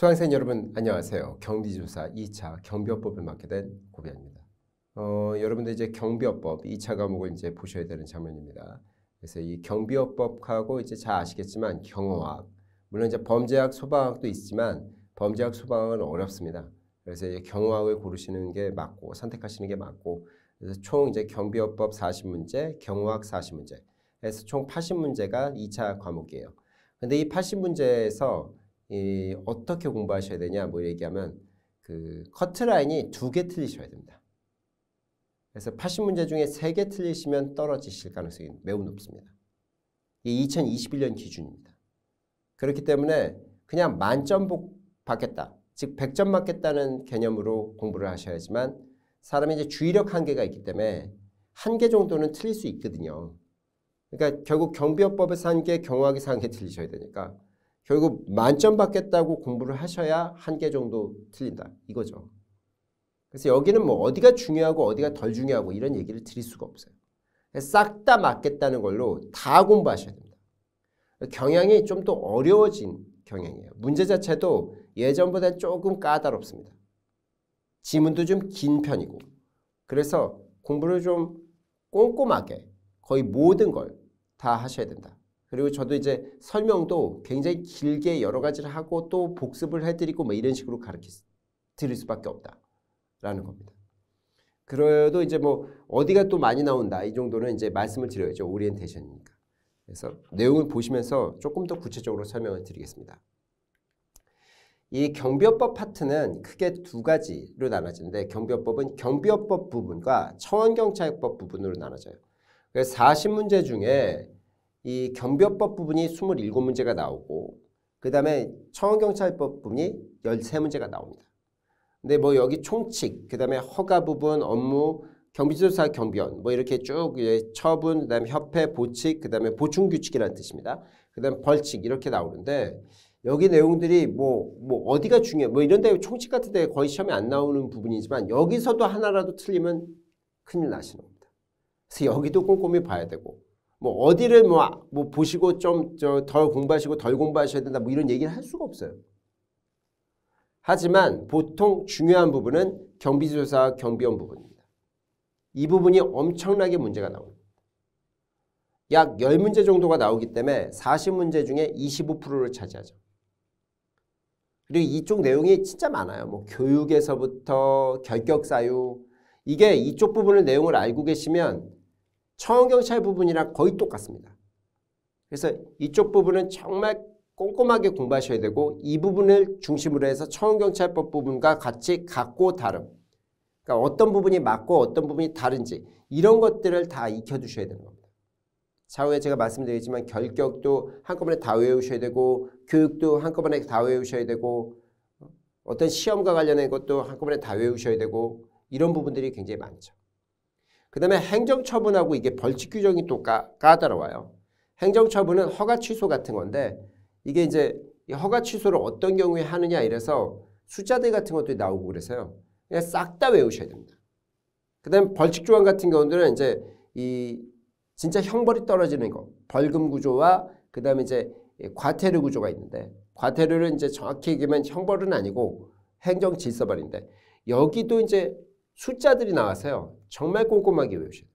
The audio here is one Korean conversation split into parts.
수강생 여러분 안녕하세요. 경비조사 2차 경비업법을 맡게 된 고비안입니다. 어, 여러분들 이제 경비업법 2차 과목을 이제 보셔야 되는 장면입니다. 그래서 이 경비업법하고 이제 잘 아시겠지만 경호학 물론 이제 범죄학 소방학도 있지만 범죄학 소방학은 어렵습니다. 그래서 경호학을 고르시는 게 맞고 선택하시는 게 맞고 그래서 총 이제 경비업법 40문제, 경호학 40문제 해서 총 80문제가 2차 과목이에요. 근데 이 80문제에서 이 어떻게 공부하셔야 되냐 뭐 얘기하면 그 커트라인이 두 개 틀리셔야 됩니다. 그래서 80문제 중에 세 개 틀리시면 떨어지실 가능성이 매우 높습니다. 이 2021년 기준입니다. 그렇기 때문에 그냥 만점 받겠다. 즉 100점 맞겠다는 개념으로 공부를 하셔야지만 사람이 이제 주의력 한계가 있기 때문에 한 개 정도는 틀릴 수 있거든요. 그러니까 결국 경비업법에서 한 개, 경호학에서 한개 틀리셔야 되니까 결국 만점 받겠다고 공부를 하셔야 한 개 정도 틀린다. 이거죠. 그래서 여기는 뭐 어디가 중요하고 어디가 덜 중요하고 이런 얘기를 드릴 수가 없어요. 싹 다 맞겠다는 걸로 다 공부하셔야 됩니다. 경향이 좀 더 어려워진 경향이에요. 문제 자체도 예전보다 조금 까다롭습니다. 지문도 좀 긴 편이고 그래서 공부를 좀 꼼꼼하게 거의 모든 걸 다 하셔야 된다. 그리고 저도 이제 설명도 굉장히 길게 여러 가지를 하고 또 복습을 해드리고 뭐 이런 식으로 가르쳐 드릴 수밖에 없다라는 겁니다. 그래도 이제 뭐 어디가 또 많이 나온다 이 정도는 이제 말씀을 드려야죠 오리엔테이션이니까. 그래서 내용을 보시면서 조금 더 구체적으로 설명을 드리겠습니다. 이 경비업법 파트는 크게 두 가지로 나눠지는데 경비업법은 경비업법 부분과 청원경찰법 부분으로 나눠져요. 그래서 40문제 중에 이 경비법 부분이 27문제가 나오고 그 다음에 청원경찰법 부분이 13문제가 나옵니다. 근데 뭐 여기 총칙, 그 다음에 허가 부분, 업무, 경비조사 경비원 뭐 이렇게 쭉 처분, 그 다음에 협회, 보칙, 그 다음에 보충규칙이라는 뜻입니다. 그 다음에 벌칙 이렇게 나오는데 여기 내용들이 뭐, 뭐 어디가 중요해 뭐 이런 데 총칙 같은 데 거의 시험에 안 나오는 부분이지만 여기서도 하나라도 틀리면 큰일 나시는 겁니다. 그래서 여기도 꼼꼼히 봐야 되고 뭐 어디를 뭐, 뭐 보시고 좀덜 공부하시고 덜 공부하셔야 된다 뭐 이런 얘기를 할 수가 없어요. 하지만 보통 중요한 부분은 경비조사 경비원 부분입니다. 이 부분이 엄청나게 문제가 나옵니다. 약 10문제 정도가 나오기 때문에 40문제 중에 25%를 차지하죠. 그리고 이쪽 내용이 진짜 많아요. 뭐 교육에서부터 결격사유 이게 이쪽 부분을 내용을 알고 계시면 청원경찰 부분이랑 거의 똑같습니다. 그래서 이쪽 부분은 정말 꼼꼼하게 공부하셔야 되고 이 부분을 중심으로 해서 청원경찰법 부분과 같이 같고 다름 그러니까 어떤 부분이 맞고 어떤 부분이 다른지 이런 것들을 다 익혀두셔야 되는 겁니다. 차후에 제가 말씀드리지만 결격도 한꺼번에 다 외우셔야 되고 교육도 한꺼번에 다 외우셔야 되고 어, 어떤 시험과 관련된 것도 한꺼번에 다 외우셔야 되고 이런 부분들이 굉장히 많죠. 그 다음에 행정처분하고 이게 벌칙 규정이 또 까, 까다로워요. 행정처분은 허가 취소 같은 건데 이게 이제 허가 취소를 어떤 경우에 하느냐 이래서 숫자들 같은 것도 나오고 그래서요. 그냥 싹 다 외우셔야 됩니다. 그 다음에 벌칙 조항 같은 경우들은 이제 이 진짜 형벌이 떨어지는 거 벌금 구조와 그 다음에 이제 과태료 구조가 있는데 과태료는 이제 정확히 얘기하면 형벌은 아니고 행정 질서벌인데 여기도 이제 숫자들이 나와서요. 정말 꼼꼼하게 외우셔야 돼요.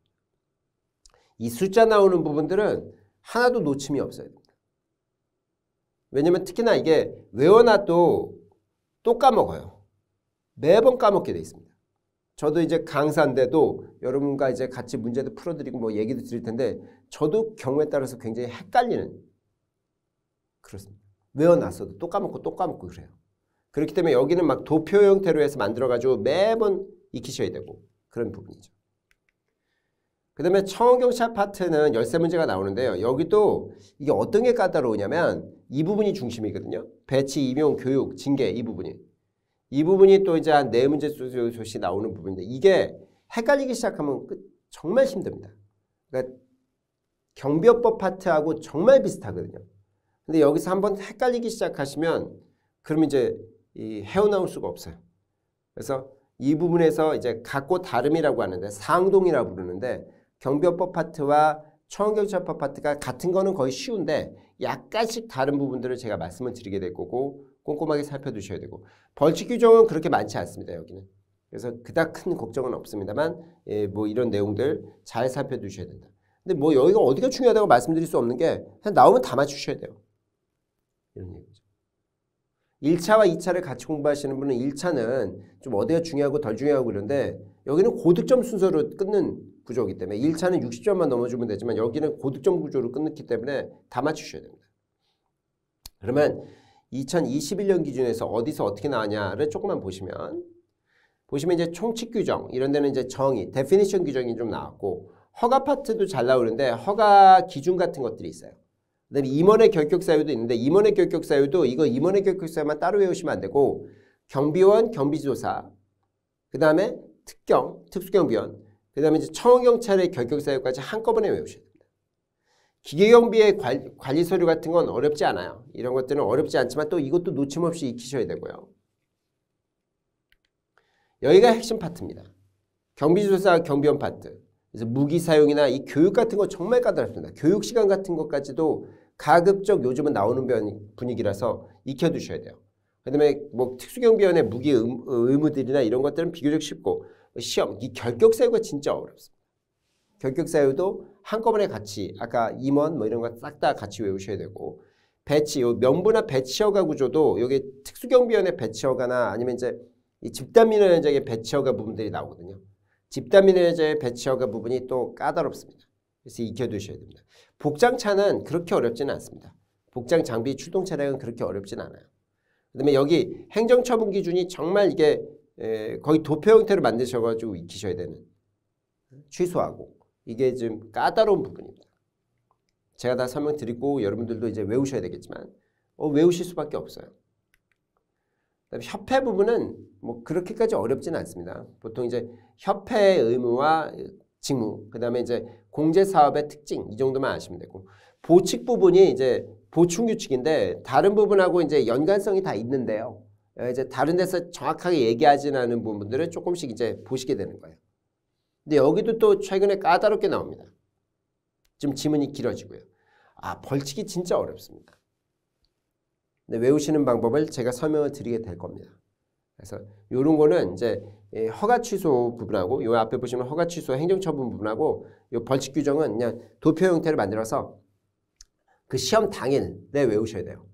이 숫자 나오는 부분들은 하나도 놓침이 없어야 됩니다. 왜냐면 특히나 이게 외워놔도 또 까먹어요. 매번 까먹게 돼 있습니다. 저도 이제 강사인데도 여러분과 이제 같이 문제도 풀어드리고 뭐 얘기도 드릴 텐데 저도 경우에 따라서 굉장히 헷갈리는 그렇습니다. 외워놨어도 또 까먹고 또 까먹고 그래요. 그렇기 때문에 여기는 막 도표 형태로 해서 만들어가지고 매번 익히셔야 되고 그런 부분이죠. 그 다음에 청경찰 파트는 열세 문제가 나오는데요. 여기도 이게 어떤 게 까다로우냐면 이 부분이 중심이거든요. 배치, 임용, 교육, 징계 이 부분이. 이 부분이 또 이제 한네 문제 조씩 나오는 부분인데 이게 헷갈리기 시작하면 정말 힘듭니다. 그러니까 경비업법 파트하고 정말 비슷하거든요. 근데 여기서 한번 헷갈리기 시작하시면 그럼 이제 헤어나올 수가 없어요. 그래서 이 부분에서 이제 각고 다름이라고 하는데 상동이라고 부르는데 경비업법 파트와 청원경찰법 파트가 같은 거는 거의 쉬운데 약간씩 다른 부분들을 제가 말씀을 드리게 될 거고 꼼꼼하게 살펴두셔야 되고 벌칙 규정은 그렇게 많지 않습니다 여기는 그래서 그닥 큰 걱정은 없습니다만 예, 뭐 이런 내용들 잘 살펴두셔야 된다 근데 뭐 여기가 어디가 중요하다고 말씀드릴 수 없는 게 그냥 나오면 다 맞추셔야 돼요 이런 얘기죠 1차와2차를 같이 공부하시는 분은 1차는좀 어디가 중요하고 덜 중요하고 그런데 여기는 고득점 순서로 끊는 구조이기 때문에 1차는 60점만 넘어주면 되지만 여기는 고득점 구조로 끊기 었 때문에 다 맞추셔야 됩니다. 그러면 2021년 기준에서 어디서 어떻게 나왔냐를 조금만 보시면 보시면 이제 총칙 규정 이런 데는 이제 정의, 데피니션 규정이 좀 나왔고 허가 파트도 잘 나오는데 허가 기준 같은 것들이 있어요. 그다음에 임원의 결격 사유도 있는데 임원의 결격 사유도 이거 임원의 결격 사유만 따로 외우시면 안 되고 경비원, 경비지도사, 그다음에 특경, 특수경비원, 그다음에 이제 청원경찰의 결격 사유까지 한꺼번에 외우셔야 됩니다. 기계경비의 관, 리 서류 같은 건 어렵지 않아요. 이런 것들은 어렵지 않지만 또 이것도 놓침없이 익히셔야 되고요. 여기가 핵심 파트입니다. 경비조사 경비원 파트. 그래서 무기 사용이나 이 교육 같은 거 정말 까다롭습니다. 교육 시간 같은 것까지도 가급적 요즘은 나오는 분위기라서 익혀두셔야 돼요. 그다음에 뭐 특수경비원의 무기 의무들이나 이런 것들은 비교적 쉽고 시험 이 결격 사유가 진짜 어렵습니다. 결격 사유도 한꺼번에 같이 아까 임원 뭐 이런 거 싹 다 같이 외우셔야 되고 배치 요 명부나 배치허가 구조도 여기 특수경비원의 배치허가나 아니면 이제 집단민원연장의 배치허가 부분들이 나오거든요. 집단민원연장의 배치허가 부분이 또 까다롭습니다. 그래서 익혀두셔야 됩니다. 복장차는 그렇게 어렵지는 않습니다. 복장 장비 출동 차량은 그렇게 어렵진 않아요. 그다음에 여기 행정처분 기준이 정말 이게 거의 도표 형태로 만드셔가지고 익히셔야 되는 취소하고 이게 좀 까다로운 부분입니다. 제가 다 설명드리고 여러분들도 이제 외우셔야 되겠지만 어, 외우실 수밖에 없어요. 그다음에 협회 부분은 뭐 그렇게까지 어렵지는 않습니다. 보통 이제 협회의 의무와 직무, 그 다음에 이제 공제 사업의 특징 이 정도만 아시면 되고 보칙 부분이 이제 보충 규칙인데 다른 부분하고 이제 연관성이 다 있는데요. 어, 이제 다른 데서 정확하게 얘기하지는 않은 부분들을 조금씩 이제 보시게 되는 거예요. 근데 여기도 또 최근에 까다롭게 나옵니다. 지금 지문이 길어지고요. 아 벌칙이 진짜 어렵습니다. 근데 외우시는 방법을 제가 설명을 드리게 될 겁니다. 그래서 이런 거는 이제 예, 허가 취소 부분하고 요 앞에 보시면 허가 취소 행정처분 부분하고 요 벌칙 규정은 그냥 도표 형태를 만들어서 그 시험 당일에 외우셔야 돼요.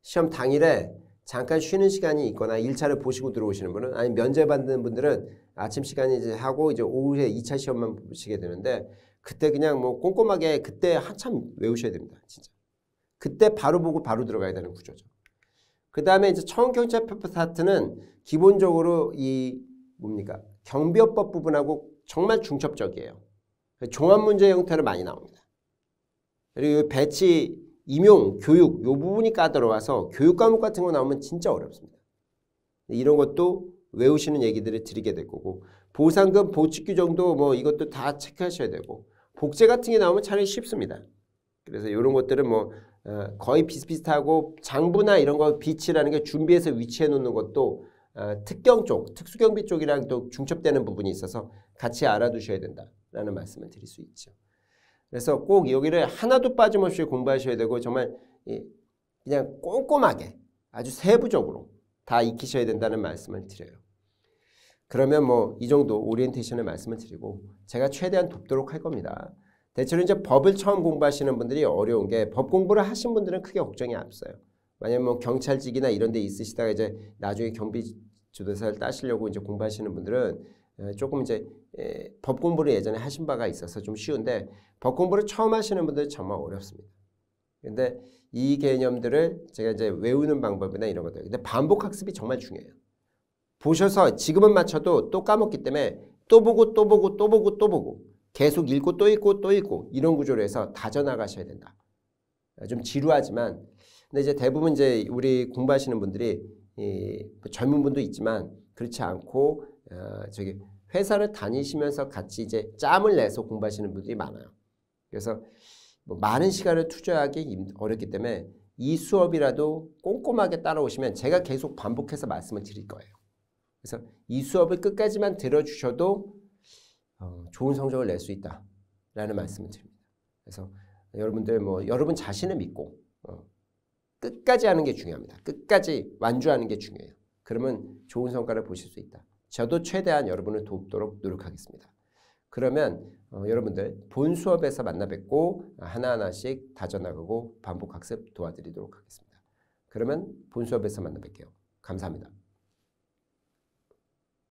시험 당일에 잠깐 쉬는 시간이 있거나 1차를 보시고 들어오시는 분은 아니 면제받는 분들은 아침 시간이 이제 하고 이제 오후에 2차 시험만 보시게 되는데 그때 그냥 뭐 꼼꼼하게 그때 한참 외우셔야 됩니다. 진짜. 그때 바로 보고 바로 들어가야 되는 구조죠. 그 다음에 이제 처음 경찰 페퍼 스타트는 기본적으로 이 뭡니까? 경비업법 부분하고 정말 중첩적이에요. 종합문제 형태로 많이 나옵니다. 그리고 배치, 임용, 교육 요 부분이 까다로워서 교육 과목 같은 거 나오면 진짜 어렵습니다. 이런 것도 외우시는 얘기들을 드리게 될 거고 보상금, 보직규 정도 뭐 이것도 다 체크하셔야 되고 복제 같은 게 나오면 차라리 쉽습니다. 그래서 이런 것들은 뭐 어, 거의 비슷비슷하고 장부나 이런 거 비치라는 게 준비해서 위치해 놓는 것도 어, 특경 쪽, 특수경비 쪽이랑 또 중첩되는 부분이 있어서 같이 알아두셔야 된다라는 말씀을 드릴 수 있죠. 그래서 꼭 여기를 하나도 빠짐없이 공부하셔야 되고 정말 그냥 꼼꼼하게 아주 세부적으로 다 익히셔야 된다는 말씀을 드려요. 그러면 뭐 이 정도 오리엔테이션의 말씀을 드리고 제가 최대한 돕도록 할 겁니다. 대체로 이제 법을 처음 공부하시는 분들이 어려운 게 법 공부를 하신 분들은 크게 걱정이 없어요. 만약에 뭐 경찰직이나 이런 데 있으시다가 이제 나중에 경비 주도사를 따시려고 이제 공부하시는 분들은 조금 이제 법 공부를 예전에 하신 바가 있어서 좀 쉬운데 법 공부를 처음 하시는 분들은 정말 어렵습니다. 근데 이 개념들을 제가 이제 외우는 방법이나 이런 것들. 근데 반복 학습이 정말 중요해요. 보셔서 지금은 맞춰도 또 까먹기 때문에 또 보고 또 보고 또 보고 또 보고 계속 읽고 또 읽고 또 읽고 이런 구조로 해서 다져나가셔야 된다. 좀 지루하지만 근데 이제 대부분 이제 우리 공부하시는 분들이 이 뭐 젊은 분도 있지만 그렇지 않고 어, 저기 회사를 다니시면서 같이 이제 짬을 내서 공부하시는 분들이 많아요. 그래서 뭐 많은 시간을 투자하기 어렵기 때문에 이 수업이라도 꼼꼼하게 따라오시면 제가 계속 반복해서 말씀을 드릴 거예요. 그래서 이 수업을 끝까지만 들어주셔도 어, 좋은 성적을 낼 수 있다라는 말씀을 드립니다. 그래서 여러분들 뭐 여러분 자신을 믿고 어, 끝까지 하는 게 중요합니다. 끝까지 완주하는 게 중요해요. 그러면 좋은 성과를 보실 수 있다. 저도 최대한 여러분을 돕도록 노력하겠습니다. 그러면 어, 여러분들 본 수업에서 만나 뵙고 하나하나씩 다져나가고 반복 학습 도와드리도록 하겠습니다. 그러면 본 수업에서 만나 뵐게요. 감사합니다.